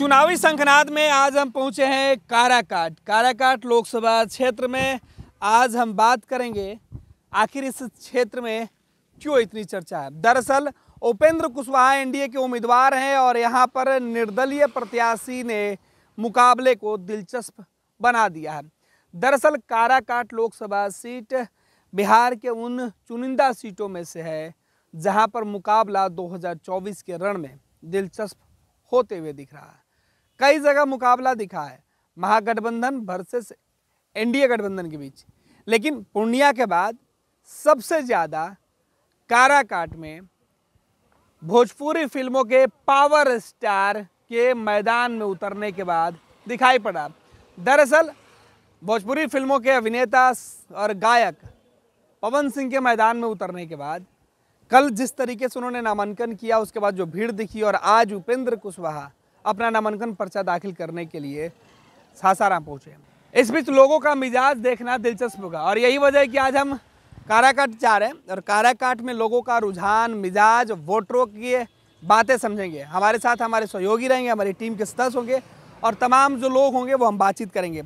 चुनावी संखनाद में आज हम पहुंचे हैं काराकाट काराकाट लोकसभा क्षेत्र में आज हम बात करेंगे आखिर इस क्षेत्र में क्यों इतनी चर्चा है दरअसल उपेंद्र कुशवाहा एनडीए के उम्मीदवार हैं और यहाँ पर निर्दलीय प्रत्याशी ने मुकाबले को दिलचस्प बना दिया है दरअसल काराकाट लोकसभा सीट बिहार के उन चुनिंदा सीटों में से है जहाँ पर मुकाबला 2024 के रण में दिलचस्प होते हुए दिख रहा है कई जगह मुकाबला दिखा है महागठबंधन वर्सेस एनडीए गठबंधन के बीच लेकिन पूर्णिया के बाद सबसे ज़्यादा काराकाट में भोजपुरी फिल्मों के पावर स्टार के मैदान में उतरने के बाद दिखाई पड़ा दरअसल भोजपुरी फिल्मों के अभिनेता और गायक पवन सिंह के मैदान में उतरने के बाद कल जिस तरीके से उन्होंने नामांकन किया उसके बाद जो भीड़ दिखी और आज उपेंद्र कुशवाहा अपना नामांकन पर्चा दाखिल करने के लिए सासाराम पहुँचे इस बीच लोगों का मिजाज देखना दिलचस्प होगा और यही वजह है कि आज हम काराकाट जा रहे हैं और काराकाट में लोगों का रुझान मिजाज वोटरों की बातें समझेंगे हमारे साथ हमारे सहयोगी रहेंगे हमारी टीम के सदस्य होंगे और तमाम जो लोग होंगे वो हम बातचीत करेंगे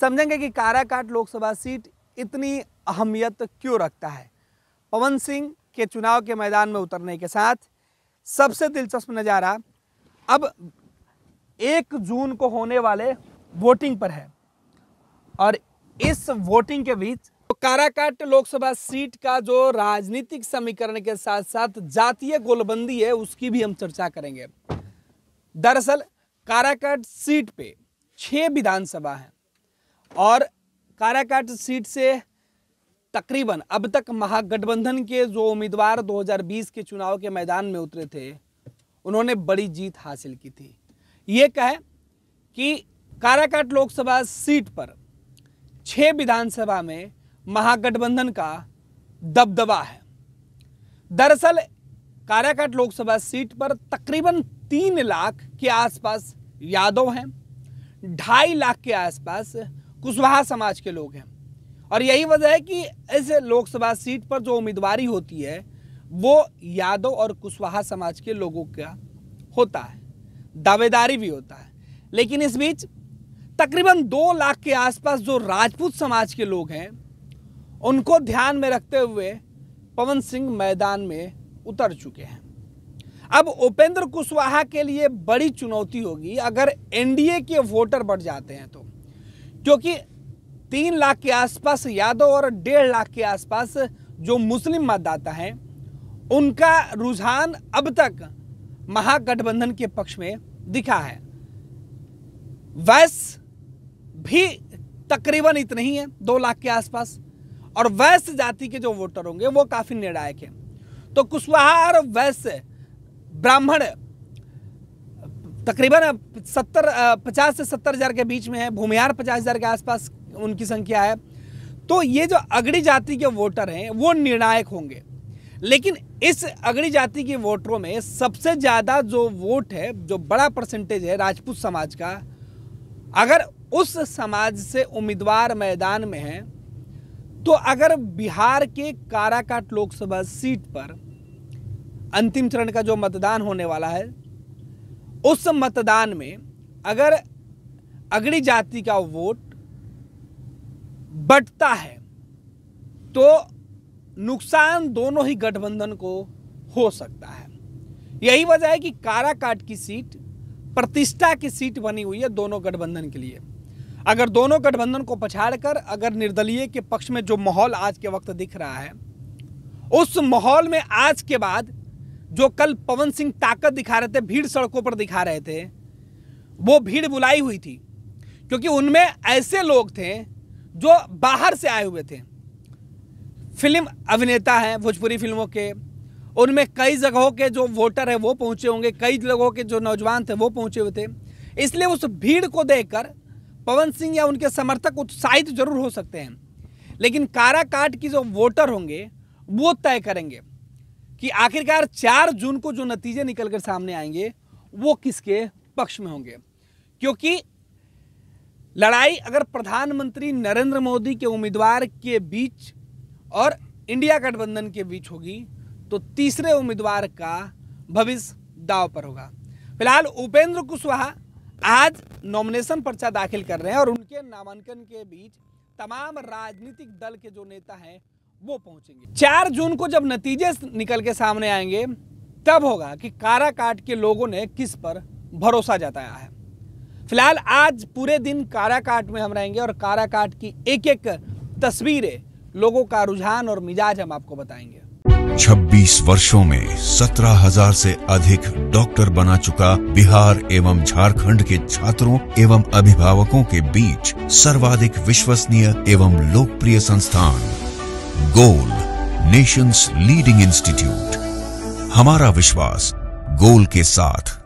समझेंगे कि काराकाट लोकसभा सीट इतनी अहमियत क्यों रखता है पवन सिंह के चुनाव के मैदान में उतरने के साथ सबसे दिलचस्प नज़ारा अब एक जून को होने वाले वोटिंग पर है और इस वोटिंग के बीच तो काराकाट लोकसभा सीट का जो राजनीतिक समीकरण के साथ साथ जातीय गोलबंदी है उसकी भी हम चर्चा करेंगे दरअसल काराकाट सीट पे छह विधानसभा हैं और काराकाट सीट से तकरीबन अब तक महागठबंधन के जो उम्मीदवार 2020 के चुनाव के मैदान में उतरे थे उन्होंने बड़ी जीत हासिल की थी ये कहे कि काराकाट लोकसभा सीट पर छः विधानसभा में महागठबंधन का दबदबा है दरअसल काराकाट लोकसभा सीट पर तकरीबन तीन लाख के आसपास यादव हैं ढाई लाख के आसपास कुशवाहा समाज के लोग हैं और यही वजह है कि इस लोकसभा सीट पर जो उम्मीदवारी होती है वो यादव और कुशवाहा समाज के लोगों का होता है दावेदारी भी होता है लेकिन इस बीच तकरीबन दो लाख के आसपास जो राजपूत समाज के लोग हैं उनको ध्यान में रखते हुए पवन सिंह मैदान में उतर चुके हैं अब उपेंद्र कुशवाहा के लिए बड़ी चुनौती होगी अगर एनडीए के वोटर बढ़ जाते हैं तो क्योंकि तीन लाख के आसपास यादव और डेढ़ लाख के आसपास जो मुस्लिम मतदाता हैं उनका रुझान अब तक महागठबंधन के पक्ष में दिखा है वैस भी तकरीबन इतने ही है दो लाख के आसपास और वैश्य जाति के जो वोटर होंगे वो काफ़ी निर्णायक हैं तो कुशवाहा और वैश्य ब्राह्मण तकरीबन सत्तर पचास से सत्तर हज़ार के बीच में है भूमिहार पचास हज़ार के आसपास उनकी संख्या है तो ये जो अगड़ी जाति के वोटर हैं वो निर्णायक होंगे लेकिन इस अगड़ी जाति के वोटरों में सबसे ज़्यादा जो वोट है जो बड़ा परसेंटेज है राजपूत समाज का अगर उस समाज से उम्मीदवार मैदान में है तो अगर बिहार के काराकाट लोकसभा सीट पर अंतिम चरण का जो मतदान होने वाला है उस मतदान में अगर अगड़ी जाति का वोट बटता है तो नुकसान दोनों ही गठबंधन को हो सकता है यही वजह है कि काराकाट की सीट प्रतिष्ठा की सीट बनी हुई है दोनों गठबंधन के लिए अगर दोनों गठबंधन को पछाड़कर अगर निर्दलीय के पक्ष में जो माहौल आज के वक्त दिख रहा है उस माहौल में आज के बाद जो कल पवन सिंह ताकत दिखा रहे थे भीड़ सड़कों पर दिखा रहे थे वो भीड़ बुलाई हुई थी क्योंकि उनमें ऐसे लोग थे जो बाहर से आए हुए थे फिल्म अभिनेता हैं भोजपुरी फिल्मों के उनमें कई जगहों के जो वोटर है वो पहुंचे होंगे कई जगहों के जो नौजवान थे वो पहुंचे हुए थे इसलिए उस भीड़ को देखकर पवन सिंह या उनके समर्थक उत्साहित जरूर हो सकते हैं लेकिन काराकाट की जो वोटर होंगे वो तय करेंगे कि आखिरकार चार जून को जो नतीजे निकल कर सामने आएंगे वो किसके पक्ष में होंगे क्योंकि लड़ाई अगर प्रधानमंत्री नरेंद्र मोदी के उम्मीदवार के बीच और इंडिया गठबंधन के बीच होगी तो तीसरे उम्मीदवार का भविष्य दाव पर होगा फिलहाल उपेंद्र कुशवाहा आज नॉमिनेशन पर्चा दाखिल कर रहे हैं और उनके नामांकन के बीच तमाम राजनीतिक दल के जो नेता हैं वो पहुंचेंगे चार जून को जब नतीजे निकल के सामने आएंगे तब होगा कि काराकाट के लोगों ने किस पर भरोसा जताया है फिलहाल आज पूरे दिन काराकाट में हम रहेंगे और काराकाट की एक एक तस्वीरें लोगों का रुझान और मिजाज हम आपको बताएंगे 26 वर्षों में 17,000 से अधिक डॉक्टर बना चुका बिहार एवं झारखंड के छात्रों एवं अभिभावकों के बीच सर्वाधिक विश्वसनीय एवं लोकप्रिय संस्थान गोल नेशंस लीडिंग इंस्टीट्यूट हमारा विश्वास गोल के साथ